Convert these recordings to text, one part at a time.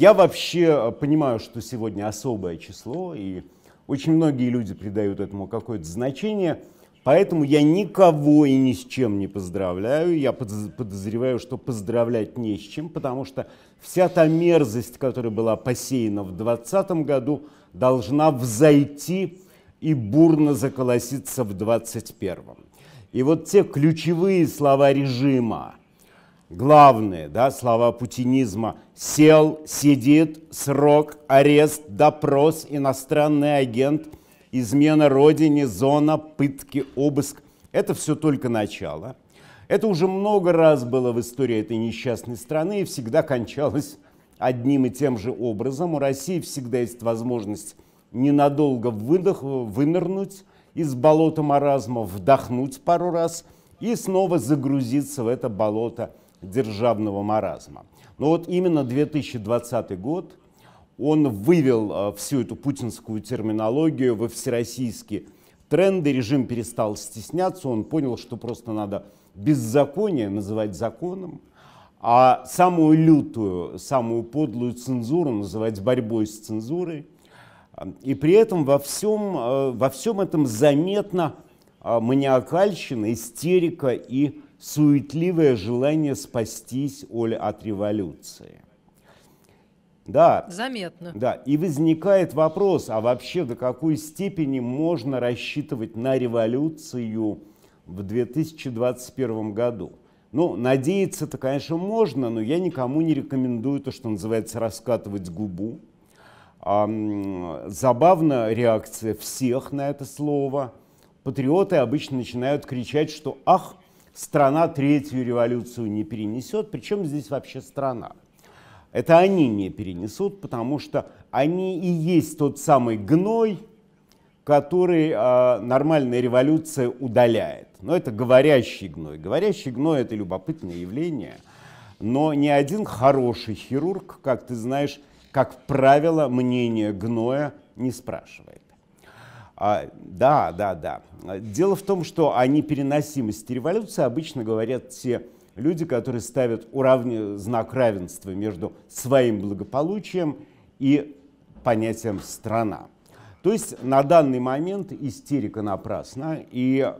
Я вообще э, понимаю, что сегодня особое число, и очень многие люди придают этому какое-то значение, поэтому я никого и ни с чем не поздравляю. Я подозреваю, что поздравлять не с чем, потому что вся та мерзость, которая была посеяна в 2020 году, должна взойти и бурно заколоситься в 2021. И вот те ключевые слова режима – главные да, слова путинизма. Сел, сидит, срок, арест, допрос, иностранный агент, измена родине, зона, пытки, обыск. Это все только начало. Это уже много раз было в истории этой несчастной страны и всегда кончалось одним и тем же образом. У России всегда есть возможность ненадолго выдох, вынырнуть из болота маразма, вдохнуть пару раз и снова загрузиться в это болото державного маразма. Но вот именно 2020 год, он вывел э, всю эту путинскую терминологию во всероссийские тренды, режим перестал стесняться, он понял, что просто надо беззаконие называть законом, а самую лютую, самую подлую цензуру называть борьбой с цензурой. И при этом во всем, э, во всем этом заметно э, маниакальщина, истерика и суетливое желание спастись Оля, от революции. Да. Заметно. Да. И возникает вопрос, а вообще до какой степени можно рассчитывать на революцию в 2021 году? Ну, надеяться-то, конечно, можно, но я никому не рекомендую то, что называется, раскатывать губу. А, забавна реакция всех на это слово. Патриоты обычно начинают кричать, что «ах, страна третью революцию не перенесет, причем здесь вообще страна. Это они не перенесут, потому что они и есть тот самый гной, который э, нормальная революция удаляет. Но это говорящий гной. Говорящий гной – это любопытное явление. Но ни один хороший хирург, как ты знаешь, как правило, мнение гноя не спрашивает. А, да, да, да. Дело в том, что о непереносимости революции обычно говорят те люди, которые ставят уравни... знак равенства между своим благополучием и понятием «страна». То есть на данный момент истерика напрасна, и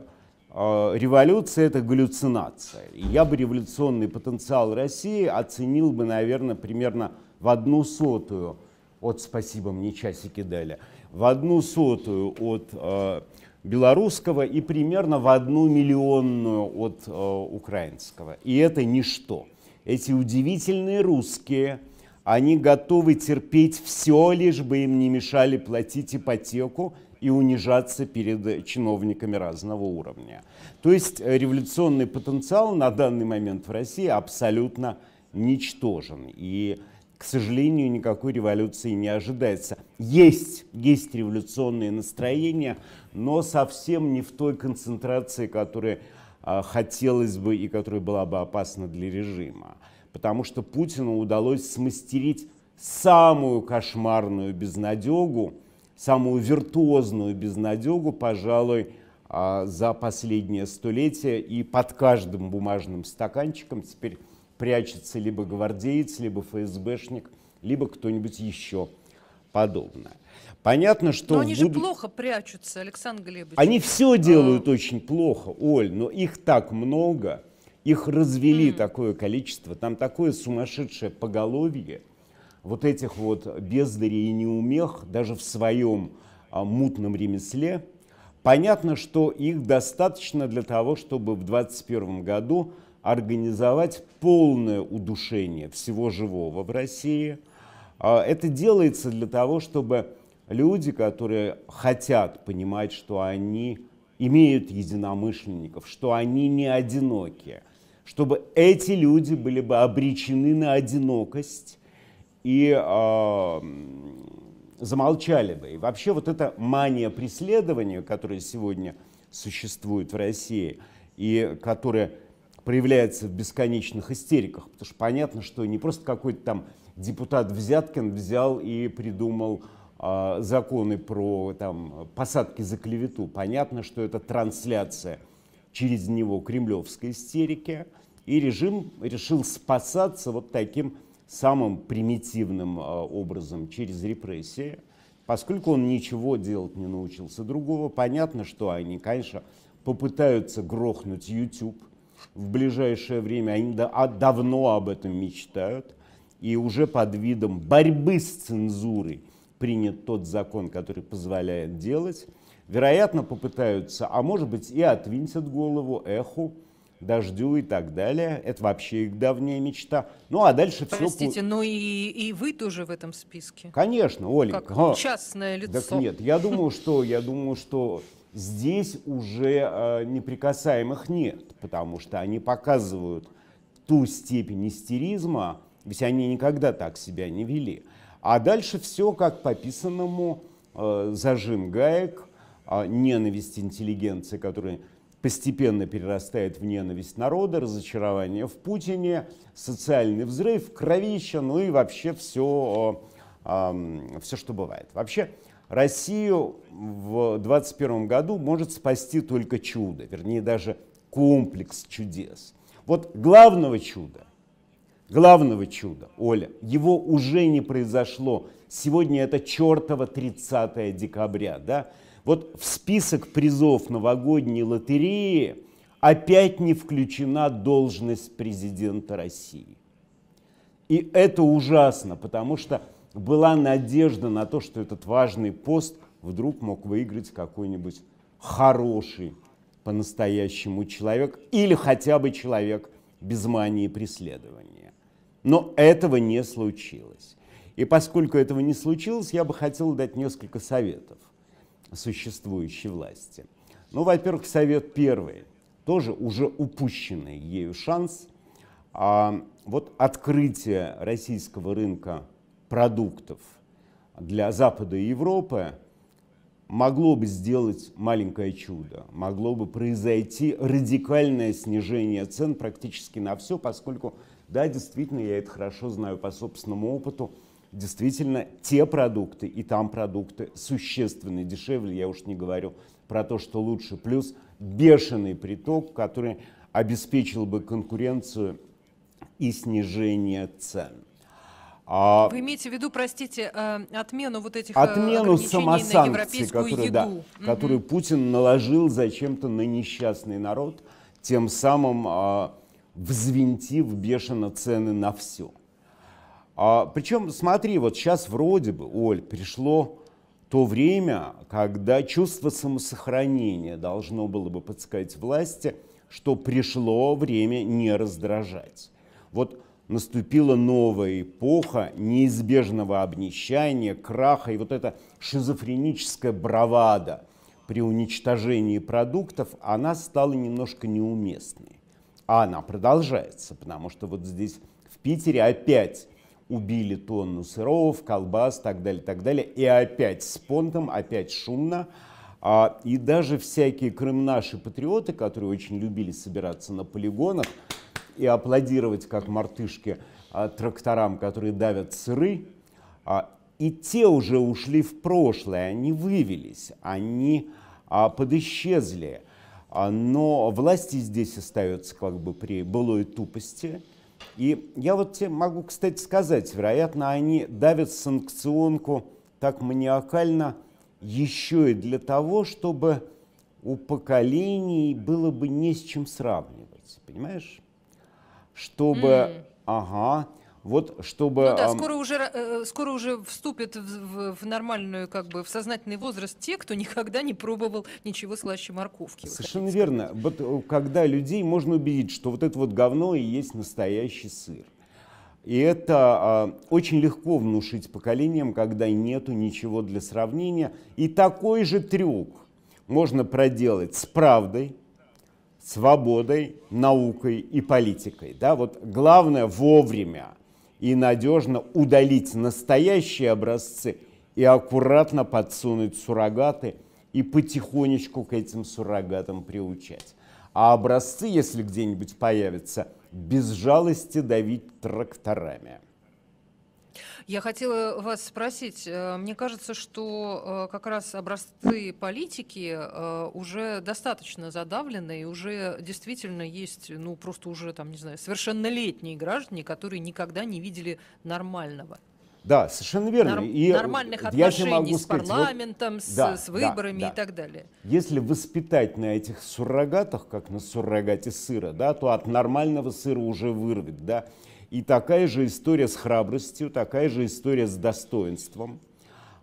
э, революция — это галлюцинация. я бы революционный потенциал России оценил бы, наверное, примерно в одну сотую от «спасибо, мне часики дали» в одну сотую от э, белорусского и примерно в одну миллионную от э, украинского. И это ничто. Эти удивительные русские, они готовы терпеть все, лишь бы им не мешали платить ипотеку и унижаться перед чиновниками разного уровня. То есть э, революционный потенциал на данный момент в России абсолютно ничтожен. И к сожалению, никакой революции не ожидается. Есть, есть революционные настроения, но совсем не в той концентрации, которая э, хотелось бы и которая была бы опасна для режима. Потому что Путину удалось смастерить самую кошмарную безнадегу, самую виртуозную безнадегу, пожалуй, а, за последнее столетие. И под каждым бумажным стаканчиком теперь прячется либо гвардеец, либо ФСБшник, либо кто-нибудь еще подобное. Понятно, что... Но они буду... же плохо прячутся, Александр Глебович. Они все а. делают а... очень плохо, Оль, но их так много, их развели mm. такое количество, там такое сумасшедшее поголовье вот этих вот бездарей и неумех даже в своем а, мутном ремесле. Понятно, что их достаточно для того, чтобы в 2021 году организовать полное удушение всего живого в России. А, это делается для того, чтобы люди, которые хотят понимать, что они имеют единомышленников, что они не одиноки, чтобы эти люди были бы обречены на одинокость и э, замолчали бы. И вообще вот эта мания преследования, которая сегодня существует в России и которая проявляется в бесконечных истериках, потому что понятно, что не просто какой-то там депутат Взяткин взял и придумал э, законы про там, посадки за клевету. Понятно, что это трансляция через него кремлевской истерики, и режим решил спасаться вот таким самым примитивным э, образом через репрессии. Поскольку он ничего делать не научился другого, понятно, что они, конечно, попытаются грохнуть YouTube, в ближайшее время, они а, давно об этом мечтают, и уже под видом борьбы с цензурой принят тот закон, который позволяет делать, вероятно, попытаются, а может быть и отвинтят голову эху, дождю и так далее. Это вообще их давняя мечта. Ну а дальше Простите, все... Простите, но ну и, и вы тоже в этом списке? Конечно, Оля, Как частное лицо. Так нет, я думаю, что, я думаю, что Здесь уже э, неприкасаемых нет, потому что они показывают ту степень истеризма, ведь они никогда так себя не вели. А дальше все как по писанному, э, зажим гаек, э, ненависть интеллигенции, которая постепенно перерастает в ненависть народа, разочарование в Путине, социальный взрыв, кровища, ну и вообще все, э, все что бывает. Вообще Россию в 2021 году может спасти только чудо, вернее даже комплекс чудес. Вот главного чуда, главного чуда, Оля, его уже не произошло. Сегодня это чертово 30 декабря, да? Вот в список призов новогодней лотереи опять не включена должность президента России. И это ужасно, потому что была надежда на то, что этот важный пост вдруг мог выиграть какой-нибудь хороший по-настоящему человек или хотя бы человек без мании преследования. Но этого не случилось. И поскольку этого не случилось, я бы хотел дать несколько советов существующей власти. Ну, во-первых, совет первый, тоже уже упущенный ею шанс. А вот открытие российского рынка продуктов для Запада и Европы могло бы сделать маленькое чудо, могло бы произойти радикальное снижение цен практически на все, поскольку, да, действительно, я это хорошо знаю по собственному опыту, действительно, те продукты и там продукты существенно дешевле, я уж не говорю про то, что лучше, плюс бешеный приток, который обеспечил бы конкуренцию и снижение цен. А Вы имеете в виду, простите, э, отмену вот этих э, отмену самосанкций, которые, еду. Да, угу. которые Путин наложил зачем-то на несчастный народ, тем самым а, взвинтив бешено цены на все. А, причем, смотри, вот сейчас вроде бы, Оль, пришло то время, когда чувство самосохранения должно было бы подсказать власти, что пришло время не раздражать. Вот наступила новая эпоха неизбежного обнищания, краха и вот эта шизофреническая бравада при уничтожении продуктов, она стала немножко неуместной. А она продолжается, потому что вот здесь в Питере опять убили тонну сыров, колбас, так далее, так далее. И опять с понтом, опять шумно. А, и даже всякие крымнаши патриоты, которые очень любили собираться на полигонах, и аплодировать, как мартышки, а, тракторам, которые давят сыры, а, и те уже ушли в прошлое, они вывелись, они а, подисчезли. Но власти здесь остаются как бы при былой тупости. И я вот тебе могу, кстати, сказать, вероятно, они давят санкционку так маниакально еще и для того, чтобы у поколений было бы не с чем сравнивать, понимаешь? чтобы... Mm. Ага. Вот чтобы. Ну да, скоро уже э, скоро уже вступит в, в, в нормальную, как бы в сознательный возраст те, кто никогда не пробовал ничего слаще морковки. Совершенно верно. Вот э, когда людей можно убедить, что вот это вот говно и есть настоящий сыр. И это э, очень легко внушить поколениям, когда нету ничего для сравнения. И такой же трюк можно проделать с правдой, свободой, наукой и политикой. Да? Вот главное вовремя и надежно удалить настоящие образцы и аккуратно подсунуть суррогаты и потихонечку к этим суррогатам приучать. А образцы, если где-нибудь появятся, без жалости давить тракторами. Я хотела вас спросить, э, мне кажется, что э, как раз образцы политики э, уже достаточно задавлены, и уже действительно есть, ну, просто уже, там, не знаю, совершеннолетние граждане, которые никогда не видели нормального. Да, совершенно верно. Норм, и нормальных отношений я могу с сказать, парламентом, вот, с, да, с выборами да, да. и так далее. Если воспитать на этих суррогатах, как на суррогате сыра, да, то от нормального сыра уже вырвет, да. И такая же история с храбростью, такая же история с достоинством.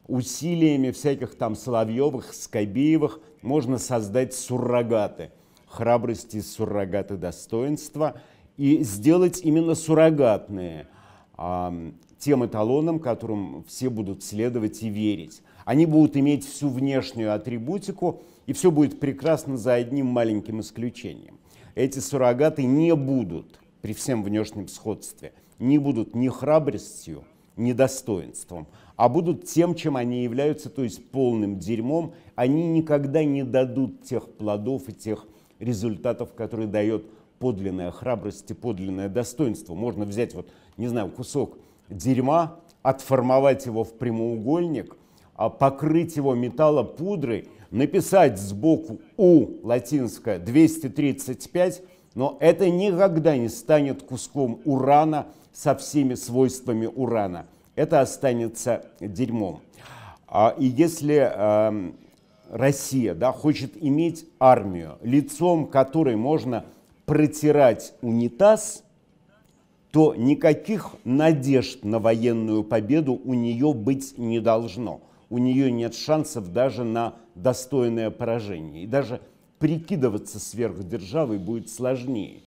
Усилиями всяких там Соловьевых, Скобеевых можно создать суррогаты. Храбрости, суррогаты достоинства. И сделать именно суррогатные а, тем эталоном, которым все будут следовать и верить. Они будут иметь всю внешнюю атрибутику, и все будет прекрасно за одним маленьким исключением. Эти суррогаты не будут при всем внешнем сходстве, не будут ни храбростью, ни достоинством, а будут тем, чем они являются, то есть полным дерьмом. Они никогда не дадут тех плодов и тех результатов, которые дает подлинная храбрость и подлинное достоинство. Можно взять, вот, не знаю, кусок дерьма, отформовать его в прямоугольник, а покрыть его металлопудрой, написать сбоку «У» латинское 235, но это никогда не станет куском урана со всеми свойствами урана. Это останется дерьмом. А, и если эм, Россия да, хочет иметь армию, лицом которой можно протирать унитаз, то никаких надежд на военную победу у нее быть не должно. У нее нет шансов даже на достойное поражение. И даже прикидываться сверхдержавой будет сложнее.